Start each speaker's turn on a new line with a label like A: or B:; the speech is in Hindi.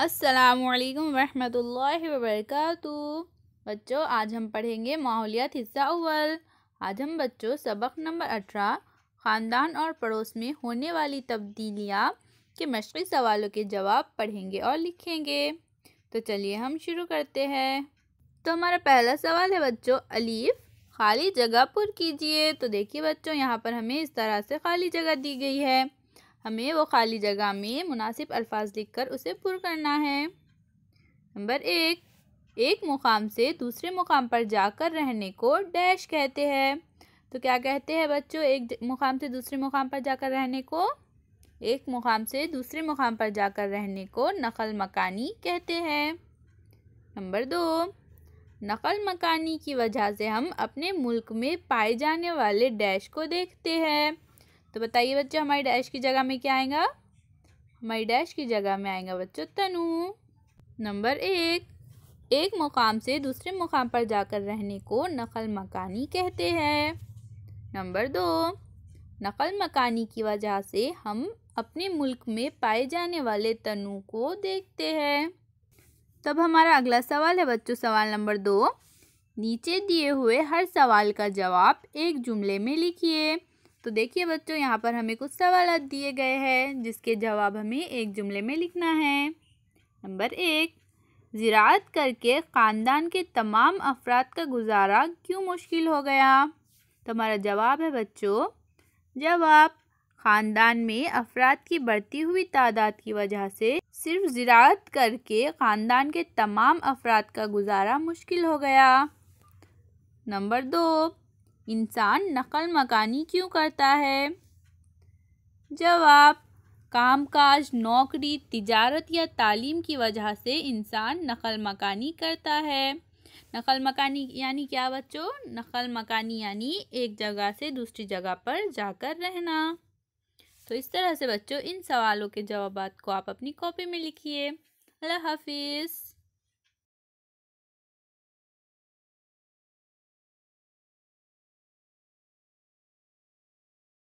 A: असलकम वरहमल वरक बच्चों आज हम पढ़ेंगे माहौलियात हिस्सा अव्वल आज हम बच्चों सबक नंबर अठारह ख़ानदान और पड़ोस में होने वाली तब्दीलियाँ के मशक़ी सवालों के जवाब पढ़ेंगे और लिखेंगे तो चलिए हम शुरू करते हैं तो हमारा पहला सवाल है बच्चों अलीफ खाली जगह पुर कीजिए तो देखिए बच्चों यहाँ पर हमें इस तरह से खाली जगह दी गई है हमें वो खाली जगह में मुनासिब अल्फाज लिखकर उसे पुर करना है नंबर एक एक मुकाम से दूसरे मुकाम पर जाकर रहने को डैश कहते हैं तो क्या कहते हैं बच्चों एक मुकाम से दूसरे मुकाम पर जाकर रहने को एक मुकाम से दूसरे मुकाम पर जाकर रहने को नकल मकानी कहते हैं नंबर दो नकल मकानी की वजह से हम अपने मुल्क में पाए जाने वाले डैश को देखते हैं तो बताइए बच्चों हमारी डैश की जगह में क्या आएगा हमारी डैश की जगह में आएगा बच्चों तनु नंबर एक एक मुकाम से दूसरे मुकाम पर जाकर रहने को नकल मकानी कहते हैं नंबर दो नकल मकानी की वजह से हम अपने मुल्क में पाए जाने वाले तनु को देखते हैं तब हमारा अगला सवाल है बच्चों सवाल नंबर दो नीचे दिए हुए हर सवाल का जवाब एक जुमले में लिखिए तो देखिए बच्चों यहाँ पर हमें कुछ सवाल दिए गए हैं जिसके जवाब हमें एक जुमले में लिखना है नंबर एक ज़रात करके ख़ानदान के तमाम अफराद का गुजारा क्यों मुश्किल हो गया तो हमारा जवाब है बच्चों जवाब ख़ानदान में अफराद की बढ़ती हुई तादाद की वजह से सिर्फ ज़रात करके ख़ानदान के तमाम अफराद का गुजारा मुश्किल हो गया नंबर दो इंसान नकल मकानी क्यों करता है जवाब कामकाज नौकरी तिजारत या तालीम की वजह से इंसान नकल मकानी करता है नकल मकानी यानी क्या बच्चों नकल मकानी यानी एक जगह से दूसरी जगह पर जाकर रहना तो इस तरह से बच्चों इन सवालों के जवाब को आप अपनी कॉपी में लिखिए अल्लाह हाफिज़